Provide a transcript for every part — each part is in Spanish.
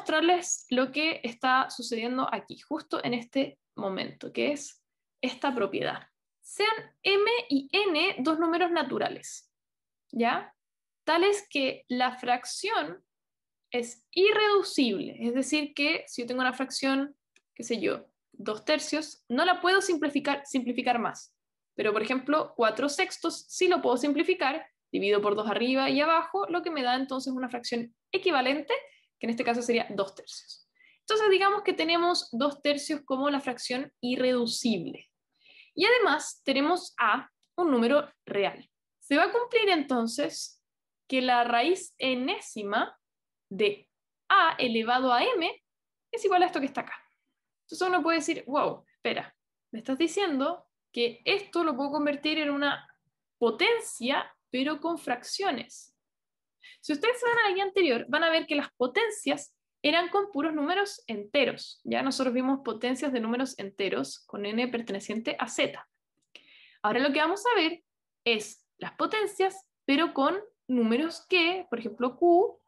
mostrarles lo que está sucediendo aquí, justo en este momento, que es esta propiedad. Sean m y n dos números naturales, ¿ya? Tales que la fracción es irreducible, es decir, que si yo tengo una fracción, qué sé yo, dos tercios, no la puedo simplificar, simplificar más. Pero, por ejemplo, cuatro sextos sí lo puedo simplificar, divido por dos arriba y abajo, lo que me da entonces una fracción equivalente que en este caso sería 2 tercios. Entonces digamos que tenemos 2 tercios como la fracción irreducible. Y además tenemos a un número real. Se va a cumplir entonces que la raíz enésima de a elevado a m es igual a esto que está acá. Entonces uno puede decir, wow, espera, me estás diciendo que esto lo puedo convertir en una potencia, pero con fracciones. Si ustedes van a la guía anterior, van a ver que las potencias eran con puros números enteros. Ya nosotros vimos potencias de números enteros con n perteneciente a z. Ahora lo que vamos a ver es las potencias, pero con números que, por ejemplo, q,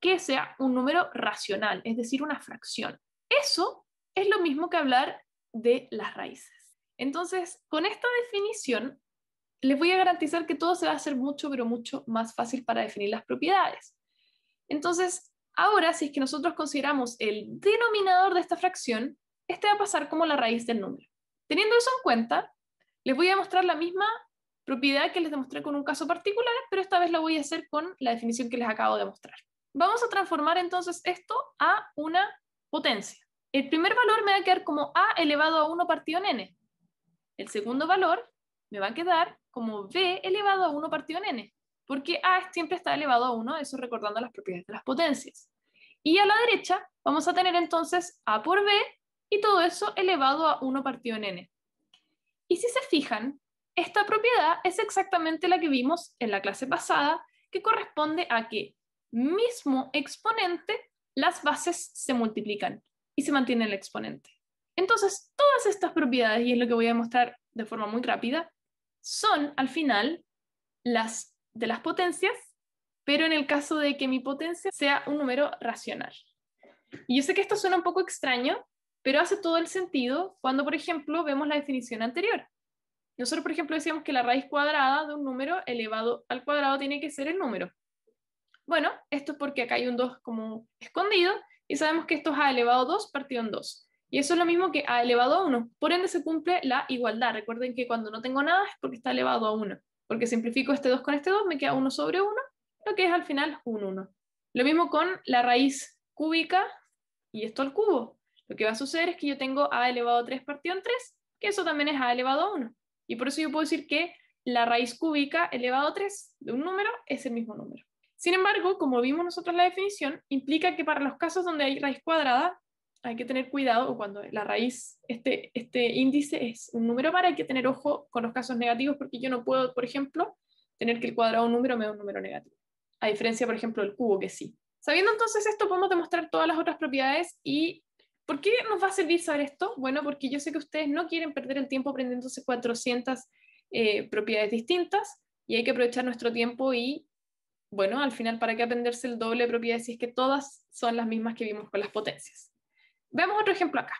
que sea un número racional, es decir, una fracción. Eso es lo mismo que hablar de las raíces. Entonces, con esta definición, les voy a garantizar que todo se va a hacer mucho, pero mucho más fácil para definir las propiedades. Entonces, ahora, si es que nosotros consideramos el denominador de esta fracción, este va a pasar como la raíz del número. Teniendo eso en cuenta, les voy a mostrar la misma propiedad que les demostré con un caso particular, pero esta vez lo voy a hacer con la definición que les acabo de mostrar. Vamos a transformar entonces esto a una potencia. El primer valor me va a quedar como a elevado a 1 partido en n. El segundo valor me va a quedar como b elevado a 1 partido en n, porque a ah, siempre está elevado a 1, eso recordando las propiedades de las potencias. Y a la derecha vamos a tener entonces a por b y todo eso elevado a 1 partido en n. Y si se fijan, esta propiedad es exactamente la que vimos en la clase pasada, que corresponde a que mismo exponente, las bases se multiplican y se mantiene el exponente. Entonces, todas estas propiedades, y es lo que voy a mostrar de forma muy rápida, son al final las de las potencias, pero en el caso de que mi potencia sea un número racional. Y yo sé que esto suena un poco extraño, pero hace todo el sentido cuando, por ejemplo, vemos la definición anterior. Nosotros, por ejemplo, decíamos que la raíz cuadrada de un número elevado al cuadrado tiene que ser el número. Bueno, esto es porque acá hay un 2 como escondido y sabemos que esto es a elevado 2 partido en 2. Y eso es lo mismo que a elevado a 1. Por ende se cumple la igualdad. Recuerden que cuando no tengo nada es porque está elevado a 1. Porque simplifico este 2 con este 2, me queda 1 sobre 1, lo que es al final un 1. Lo mismo con la raíz cúbica y esto al cubo. Lo que va a suceder es que yo tengo a elevado a 3 partido en 3, que eso también es a elevado a 1. Y por eso yo puedo decir que la raíz cúbica elevado a 3 de un número es el mismo número. Sin embargo, como vimos nosotros la definición, implica que para los casos donde hay raíz cuadrada, hay que tener cuidado cuando la raíz, este, este índice es un número par, hay que tener ojo con los casos negativos porque yo no puedo, por ejemplo, tener que el cuadrado de un número me da un número negativo. A diferencia, por ejemplo, del cubo que sí. Sabiendo entonces esto, podemos demostrar todas las otras propiedades y ¿por qué nos va a servir saber esto? Bueno, porque yo sé que ustedes no quieren perder el tiempo aprendiéndose 400 eh, propiedades distintas y hay que aprovechar nuestro tiempo y, bueno, al final, ¿para qué aprenderse el doble de propiedades si es que todas son las mismas que vimos con las potencias? Veamos otro ejemplo acá.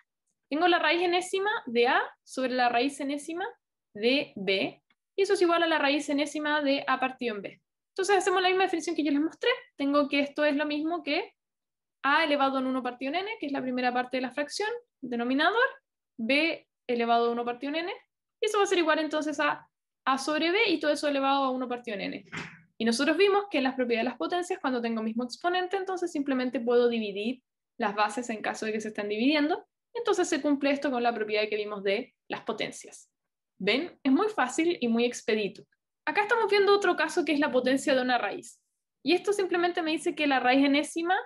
Tengo la raíz enésima de A sobre la raíz enésima de B, y eso es igual a la raíz enésima de A partido en B. Entonces hacemos la misma definición que yo les mostré. Tengo que esto es lo mismo que A elevado en 1 partido en n, que es la primera parte de la fracción, denominador, B elevado a 1 partido en n, y eso va a ser igual entonces a A sobre B y todo eso elevado a 1 partido en n. Y nosotros vimos que en las propiedades de las potencias, cuando tengo el mismo exponente, entonces simplemente puedo dividir las bases en caso de que se estén dividiendo. Entonces se cumple esto con la propiedad que vimos de las potencias. ¿Ven? Es muy fácil y muy expedito. Acá estamos viendo otro caso que es la potencia de una raíz. Y esto simplemente me dice que la raíz enésima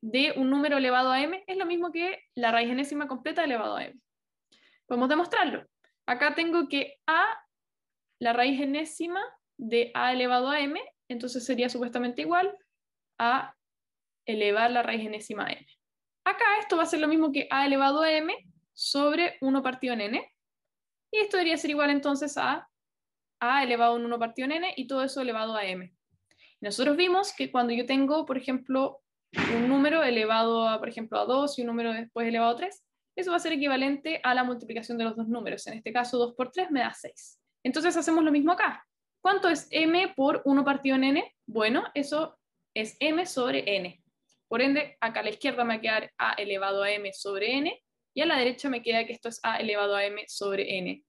de un número elevado a m es lo mismo que la raíz enésima completa elevado a m. Podemos demostrarlo. Acá tengo que a, la raíz enésima de a elevado a m, entonces sería supuestamente igual a elevar la raíz enésima a m. Acá esto va a ser lo mismo que a elevado a m sobre 1 partido en n. Y esto debería ser igual entonces a a elevado a 1 partido en n y todo eso elevado a m. nosotros vimos que cuando yo tengo, por ejemplo, un número elevado a, por ejemplo, a 2 y un número después elevado a 3, eso va a ser equivalente a la multiplicación de los dos números. En este caso, 2 por 3 me da 6. Entonces hacemos lo mismo acá. ¿Cuánto es m por 1 partido en n? Bueno, eso es m sobre n. Por ende, acá a la izquierda me va a quedar a elevado a m sobre n, y a la derecha me queda que esto es a elevado a m sobre n.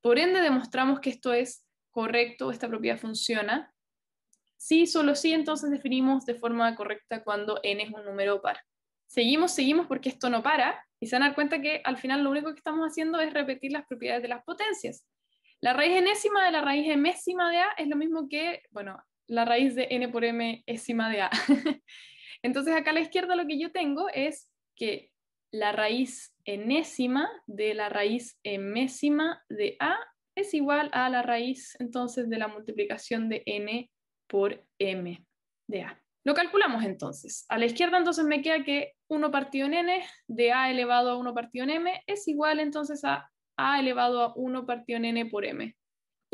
Por ende, demostramos que esto es correcto, esta propiedad funciona. Si sí, solo sí, entonces definimos de forma correcta cuando n es un número par. Seguimos, seguimos porque esto no para, y se van a dar cuenta que al final lo único que estamos haciendo es repetir las propiedades de las potencias. La raíz enésima de la raíz emésima de A es lo mismo que, bueno, la raíz de n por m esima de A. Entonces acá a la izquierda lo que yo tengo es que la raíz enésima de la raíz enésima de A es igual a la raíz entonces de la multiplicación de n por m de A. Lo calculamos entonces. A la izquierda entonces me queda que 1 partido en n de A elevado a 1 partido en m es igual entonces a A elevado a 1 partido en n por m.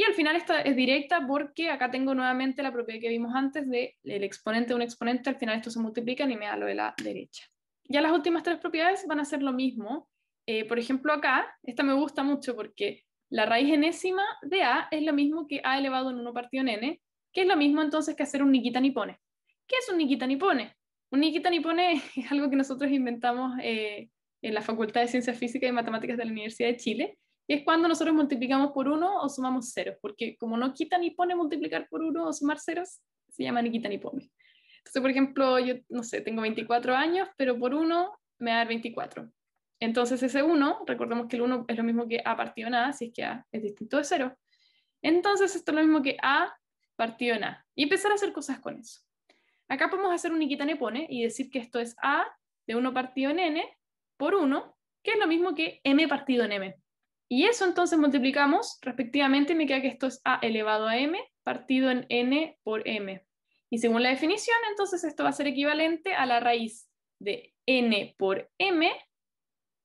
Y al final esta es directa porque acá tengo nuevamente la propiedad que vimos antes de el exponente de un exponente, al final esto se multiplica y me da lo de la derecha. Ya las últimas tres propiedades van a ser lo mismo. Eh, por ejemplo acá, esta me gusta mucho porque la raíz enésima de a es lo mismo que a elevado en 1 partido en n, que es lo mismo entonces que hacer un Nikita Nipone. ¿Qué es un Nikita Nipone? Un Nikita Nipone es algo que nosotros inventamos eh, en la Facultad de Ciencias Físicas y Matemáticas de la Universidad de Chile, que es cuando nosotros multiplicamos por uno o sumamos ceros, porque como no quita ni pone multiplicar por uno o sumar ceros, se llama ni quita ni pone. Entonces, por ejemplo, yo, no sé, tengo 24 años, pero por uno me da 24. Entonces ese 1, recordemos que el 1 es lo mismo que A partido en A, así es que A es distinto de 0. Entonces esto es lo mismo que A partido en A. Y empezar a hacer cosas con eso. Acá podemos hacer un ni pone y decir que esto es A de 1 partido en N por 1, que es lo mismo que M partido en M. Y eso entonces multiplicamos respectivamente, me queda que esto es a elevado a m partido en n por m. Y según la definición, entonces esto va a ser equivalente a la raíz de n por m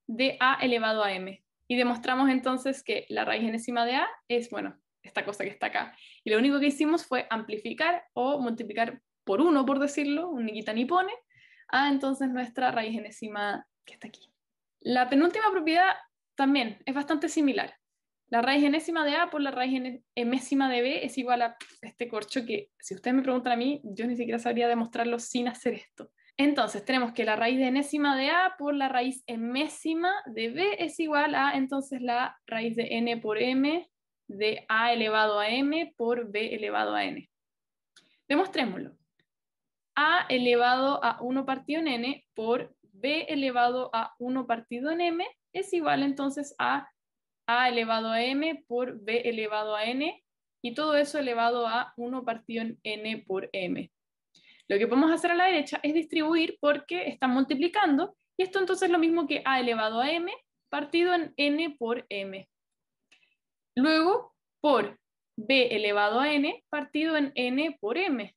de a elevado a m. Y demostramos entonces que la raíz enésima de a es, bueno, esta cosa que está acá. Y lo único que hicimos fue amplificar o multiplicar por uno, por decirlo, un ni ni pone, a entonces nuestra raíz enésima que está aquí. La penúltima propiedad también es bastante similar. La raíz enésima de A por la raíz emésima de B es igual a este corcho que, si ustedes me preguntan a mí, yo ni siquiera sabría demostrarlo sin hacer esto. Entonces, tenemos que la raíz de enésima de A por la raíz enésima de B es igual a, entonces, la raíz de n por m de A elevado a m por B elevado a n. Demostrémoslo. A elevado a 1 partido en n por B elevado a 1 partido en m es igual entonces a a elevado a m por b elevado a n y todo eso elevado a 1 partido en n por m. Lo que podemos hacer a la derecha es distribuir porque están multiplicando y esto entonces es lo mismo que a elevado a m partido en n por m. Luego por b elevado a n partido en n por m.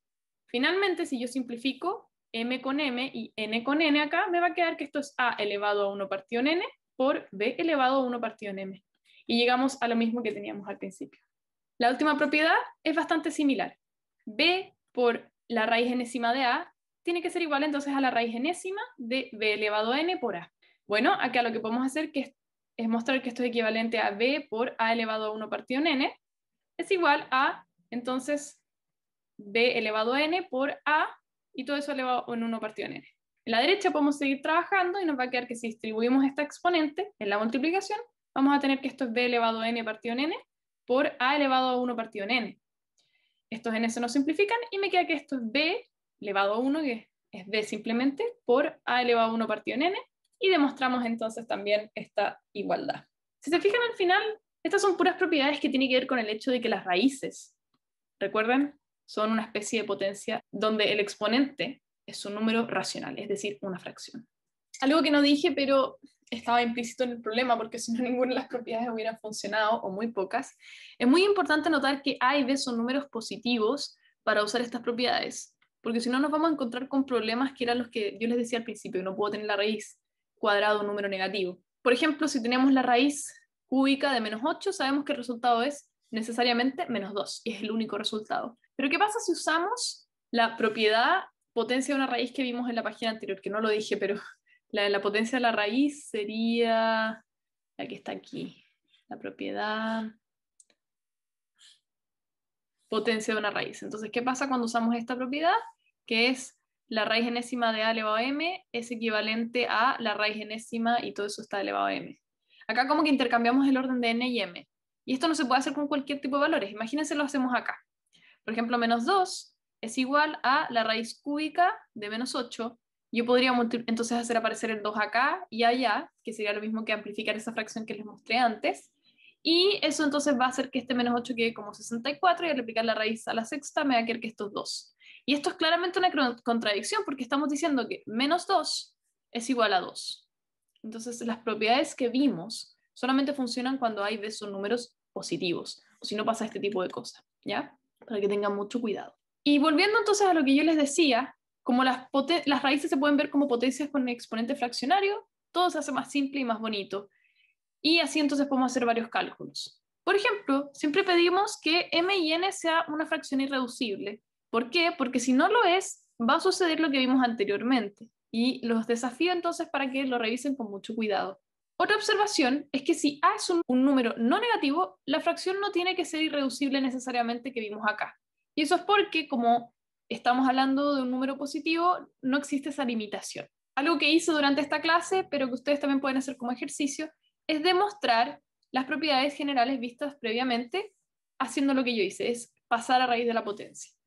Finalmente, si yo simplifico m con m y n con n acá, me va a quedar que esto es a elevado a 1 partido en n por b elevado a 1 partido en m. Y llegamos a lo mismo que teníamos al principio. La última propiedad es bastante similar. b por la raíz enésima de a tiene que ser igual entonces a la raíz enésima de b elevado a n por a. Bueno, acá lo que podemos hacer es, mostrar que esto es equivalente a b por a elevado a 1 partido en n, es igual a, entonces, b elevado a n por a, y todo eso elevado en 1 partido en n. En la derecha podemos seguir trabajando y nos va a quedar que si distribuimos esta exponente en la multiplicación, vamos a tener que esto es b elevado a n partido en n por a elevado a 1 partido en n. Estos n se nos simplifican y me queda que esto es b elevado a 1, que es b simplemente, por a elevado a 1 partido en n, y demostramos entonces también esta igualdad. Si se fijan al final, estas son puras propiedades que tienen que ver con el hecho de que las raíces, recuerden, son una especie de potencia donde el exponente es un número racional, es decir, una fracción. Algo que no dije, pero estaba implícito en el problema, porque si no ninguna de las propiedades hubieran funcionado o muy pocas, es muy importante notar que A y B son números positivos para usar estas propiedades, porque si no nos vamos a encontrar con problemas que eran los que yo les decía al principio, que no puedo tener la raíz cuadrada un número negativo. Por ejemplo, si tenemos la raíz cúbica de menos 8, sabemos que el resultado es necesariamente menos 2, y es el único resultado. Pero ¿qué pasa si usamos la propiedad potencia de una raíz que vimos en la página anterior, que no lo dije, pero la, potencia de la raíz sería la que está aquí, la propiedad potencia de una raíz. Entonces, ¿qué pasa cuando usamos esta propiedad? Que es la raíz enésima de a elevado a m es equivalente a la raíz enésima y todo eso está elevado a m. Acá como que intercambiamos el orden de n y m. Y esto no se puede hacer con cualquier tipo de valores. Imagínense lo hacemos acá. Por ejemplo, menos 2 es igual a la raíz cúbica de menos 8. Yo podría entonces hacer aparecer el 2 acá y allá, que sería lo mismo que amplificar esa fracción que les mostré antes. Y eso entonces va a hacer que este menos 8 quede como 64 y al aplicar la raíz a la sexta me va a que estos 2. Y esto es claramente una contradicción porque estamos diciendo que menos 2 es igual a 2. Entonces las propiedades que vimos solamente funcionan cuando hay de esos números positivos, o si no pasa este tipo de cosas, ¿ya? Para que tengan mucho cuidado. Y volviendo entonces a lo que yo les decía, como las, raíces se pueden ver como potencias con exponente fraccionario, todo se hace más simple y más bonito. Y así entonces podemos hacer varios cálculos. Por ejemplo, siempre pedimos que m y n sea una fracción irreducible. ¿Por qué? Porque si no lo es, va a suceder lo que vimos anteriormente. Y los desafío entonces para que lo revisen con mucho cuidado. Otra observación es que si A es un número no negativo, la fracción no tiene que ser irreducible necesariamente que vimos acá. Y eso es porque, como estamos hablando de un número positivo, no existe esa limitación. Algo que hice durante esta clase, pero que ustedes también pueden hacer como ejercicio, es demostrar las propiedades generales vistas previamente haciendo lo que yo hice, es pasar a raíz de la potencia.